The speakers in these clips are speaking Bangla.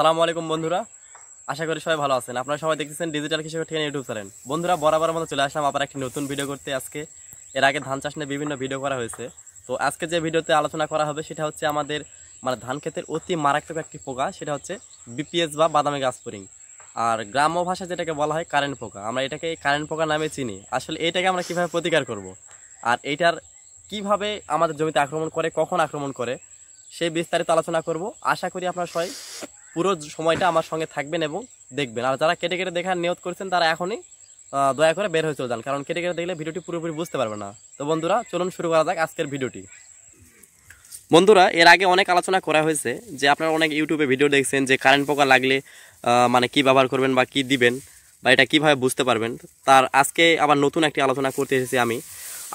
সালামু আলাইকুম বন্ধুরা আশা করি সবাই ভালো আছেন আপনারা সবাই দেখতেছেন ডিজিটাল কৃষক ঠিকানা ইউটিউব চ্যানেল বন্ধুরা বরাবর মতো চলে আসলাম আবার একটি নতুন ভিডিও করতে আজকে এর আগে ধান চাষ নিয়ে বিভিন্ন ভিডিও করা হয়েছে তো আজকে যে ভিডিওতে আলোচনা করা হবে সেটা হচ্ছে আমাদের মানে ধান ক্ষেতের অতি মারাত্মক একটি পোকা সেটা হচ্ছে বিপিএস বা বাদামি গাছপুরিং আর গ্রাম্য ভাষায় যেটাকে বলা হয় কারেন্ট পোকা আমরা এটাকে কারেন্ট পোকা নামে চিনি আসলে এটাকে আমরা কীভাবে প্রতিকার করব। আর এটার কিভাবে আমাদের জমিতে আক্রমণ করে কখন আক্রমণ করে সেই বিস্তারিত আলোচনা করব আশা করি আপনারা সবাই পুরো সময়টা আমার সঙ্গে থাকবেন এবং দেখবেন আর যারা কেটে কেটে দেখার নিয়ত করছেন তারা এখনই দয়া করে বের হয়ে চলে যান কারণ কেটে কেটে দেখলে ভিডিওটি পুরোপুরি বুঝতে পারবে না তো বন্ধুরা চলুন শুরু করা যাক আজকের ভিডিওটি বন্ধুরা এর আগে অনেক আলোচনা করা হয়েছে যে আপনারা অনেক ইউটিউবে ভিডিও দেখছেন যে কারেন্ট পোকা লাগলে মানে কি ব্যবহার করবেন বা কি দিবেন বা এটা কীভাবে বুঝতে পারবেন তার আজকে আবার নতুন একটি আলোচনা করতে এসেছি আমি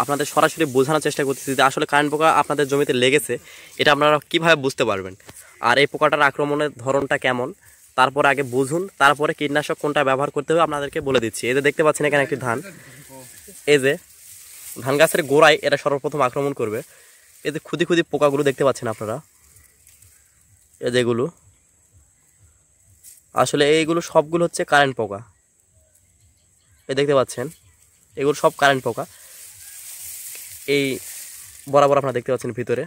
আপনাদের সরাসরি বোঝানোর চেষ্টা করতেছি যে আসলে কারেন্ট পোকা আপনাদের জমিতে লেগেছে এটা আপনারা কিভাবে বুঝতে পারবেন আর এই পোকাটার আক্রমণের ধরনটা কেমন তারপর আগে বুঝুন তারপরে কীটনাশক কোনটা ব্যবহার করতে হবে আপনাদেরকে বলে দিচ্ছি এই যে দেখতে পাচ্ছেন এখানে একটি ধান এই যে ধান গাছের গোড়ায় এটা সর্বপ্রথম আক্রমণ করবে এই যে ক্ষুদি ক্ষুদি পোকাগুলো দেখতে পাচ্ছেন আপনারা এই যেগুলো আসলে এইগুলো সবগুলো হচ্ছে কারেন্ট পোকা এ দেখতে পাচ্ছেন এগুলো সব কারেন্ট পোকা এই বরাবর আপনারা দেখতে পাচ্ছেন ভিতরে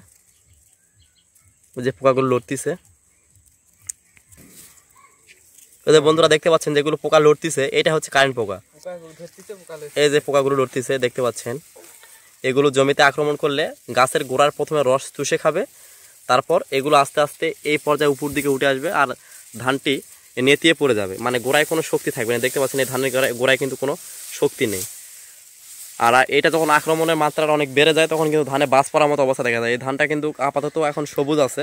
যে পোকাগুলো লড়তিছে যে বন্ধুরা দেখতে পাচ্ছেন যেগুলো পোকা লড়তিছে এটা হচ্ছে কারেন্ট পোকা এই যে পোকাগুলো লড়তিছে দেখতে পাচ্ছেন এগুলো জমিতে আক্রমণ করলে গাছের গোড়ার প্রথমে রস চুষে খাবে তারপর এগুলো আস্তে আস্তে এই পর্যায়ে উপর দিকে উঠে আসবে আর ধানটি নেতিয়ে পড়ে যাবে মানে গোড়ায় কোনো শক্তি থাকবে না দেখতে পাচ্ছেন এই ধানের গোড়ায় কিন্তু কোনো শক্তি নেই আর এটা যখন আক্রমণের মাত্রাটা অনেক বেড়ে যায় তখন কিন্তু ধানে বাস পড়ার মতো অবস্থা দেখা যায় এই ধানটা কিন্তু আপাতত এখন সবুজ আছে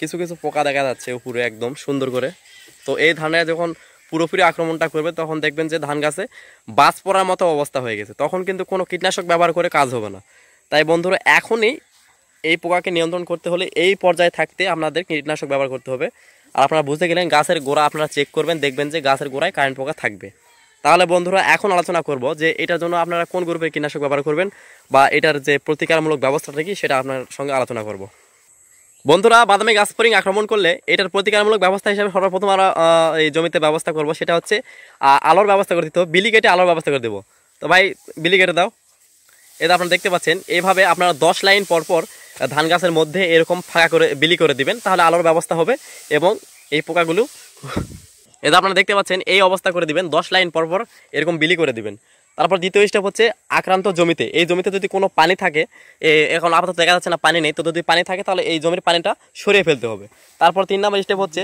কিছু কিছু পোকা দেখা যাচ্ছে উপরে একদম সুন্দর করে তো এই ধানে যখন পুরোপুরি আক্রমণটা করবে তখন দেখবেন যে ধান গাছে বাস পড়ার মতো অবস্থা হয়ে গেছে তখন কিন্তু কোনো কীটনাশক ব্যবহার করে কাজ হবে না তাই বন্ধুরা এখনই এই পোকাকে নিয়ন্ত্রণ করতে হলে এই পর্যায়ে থাকতে আপনাদের কীটনাশক ব্যবহার করতে হবে আর আপনারা বুঝতে গেলেন গাছের গোড়া আপনারা চেক করবেন দেখবেন যে গাছের গোড়ায় কারেন্ট পোকা থাকবে তাহলে বন্ধুরা এখন আলোচনা করব যে এটার জন্য আপনারা কোন গ্রুপে কীটনাশক ব্যবহার করবেন বা এটার যে প্রতিকারমূলক ব্যবস্থাটা কি সেটা আপনার সঙ্গে আলোচনা করব বন্ধুরা বাদামে গাছ স্প্রিং আক্রমণ করলে এটার প্রতিকারমূলক ব্যবস্থা হিসাবে সর্বপ্রথম আমরা এই জমিতে ব্যবস্থা করব সেটা হচ্ছে আলোর ব্যবস্থা করে দিতে বিলি কেটে আলোর ব্যবস্থা করে দেবো তো ভাই বিলি কেটে দাও এটা আপনারা দেখতে পাচ্ছেন এইভাবে আপনারা দশ লাইন পরপর ধান গাছের মধ্যে এরকম ফাঁকা করে বিলি করে দিবেন তাহলে আলোর ব্যবস্থা হবে এবং এই পোকাগুলো এটা আপনারা দেখতে পাচ্ছেন এই অবস্থা করে দিবেন দশ লাইন পরপর এরকম বিলি করে দিবেন তারপর দ্বিতীয় স্টেপ হচ্ছে আক্রান্ত জমিতে এই জমিতে যদি কোনো পানি থাকে এখন আপাতত দেখা যাচ্ছে না পানি নেই তো যদি পানি থাকে তাহলে এই জমির পানিটা সরিয়ে ফেলতে হবে তারপর তিন নম্বর স্টেপ হচ্ছে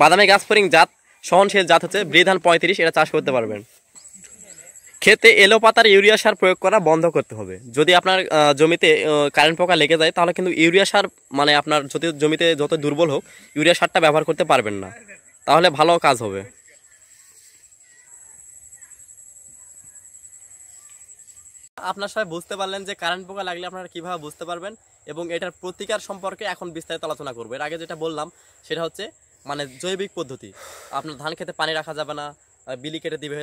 বাদামে ফরিং জাত সহনশীল জাত হচ্ছে বৃধান পঁয়ত্রিশ এটা চাষ করতে পারবেন ক্ষেতে এলো পাতার ইউরিয়া সার প্রয়োগ করা বন্ধ করতে হবে যদি আপনার জমিতে কারেন্ট পোকা লেগে যায় তাহলে কিন্তু ইউরিয়া সার মানে আপনার যদি জমিতে যত দুর্বল হোক ইউরিয়া সারটা ব্যবহার করতে পারবেন না তাহলে ভালো কাজ হবে আপনার সবাই বুঝতে পারলেন যে কারেন্ট পোকা লাগলে আপনারা কিভাবে বুঝতে পারবেন এবং এটার প্রতিকার সম্পর্কে এখন বিস্তারিত আলোচনা করবো এর আগে যেটা বললাম সেটা হচ্ছে মানে জৈবিক পদ্ধতি আপনার ধান খেতে পানি রাখা যাবে না বিলি কেটে দিবে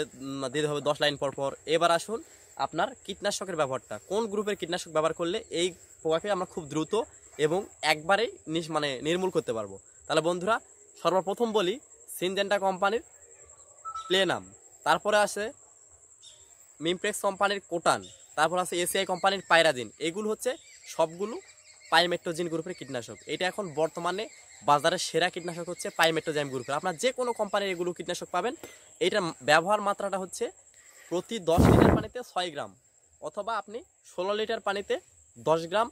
দিতে হবে দশ লাইন পর পর এবার আসুন আপনার কীটনাশকের ব্যবহারটা কোন গ্রুপের কীটনাশক ব্যবহার করলে এই পোকাকে আমরা খুব দ্রুত এবং একবারেই মানে নির্মূল করতে পারবো তাহলে বন্ধুরা সর্বপ্রথম বলি সিনজেন্টা কোম্পানির প্লেনাম তারপরে আসে মিমপ্রেক্স কোম্পানির কোটান তারপর আছে এসিআই কোম্পানির পায়রাজিন এগুলো হচ্ছে সবগুলো পাইমেট্রোজিন গ্রুপের কীটনাশক এটা এখন বর্তমানে বাজারের সেরা কীটনাশক হচ্ছে পাইমেট্রোজাইম গ্রুপের আপনার যে কোনো কোম্পানির এগুলো কীটনাশক পাবেন এটা ব্যবহার মাত্রাটা হচ্ছে প্রতি দশ লিটার পানিতে ছয় গ্রাম অথবা আপনি ষোলো লিটার পানিতে দশ গ্রাম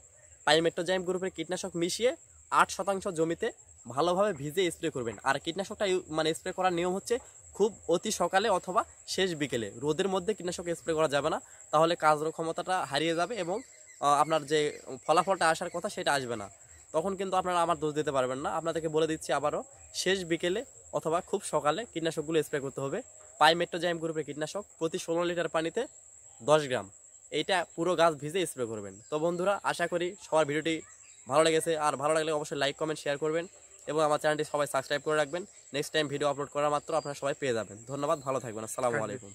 পাইমেট্রোজাইম গ্রুপের কীটনাশক মিশিয়ে আট শতাংশ জমিতে ভালোভাবে ভিজে স্প্রে করবেন আর কীটনাশকটা মানে স্প্রে করার নিয়ম হচ্ছে খুব অতি সকালে অথবা শেষ বিকেলে রোদের মধ্যে কীটনাশক স্প্রে করা যাবে না তাহলে ক্ষমতাটা হারিয়ে যাবে এবং আপনার যে ফলাফলটা আসার কথা সেটা আসবে না তখন কিন্তু আপনারা আমার দোষ দিতে পারবেন না আপনাদেরকে বলে দিচ্ছি আবারও শেষ বিকেলে অথবা খুব সকালে কীটনাশকগুলো স্প্রে করতে হবে পাই মেট্রোজাইম গ্রুপের কীটনাশক প্রতি ষোলো লিটার পানিতে দশ গ্রাম এইটা পুরো গাছ ভিজে স্প্রে করবেন তো বন্ধুরা আশা করি সবার ভিডিওটি ভালো লেগেছে আর ভালো লাগলে অবশ্যই লাইক কমেন্ট শেয়ার করবেন এবং আমার চ্যানেলটি সবাই সাবস্ক্রাইব করে রাখবেন নেক্সট টাইম ভিডিও আপলোড করা মাত্র আপনারা সবাই পেয়ে যাবেন ধন্যবাদ ভালো থাকবেন আসসালামু আলাইকুম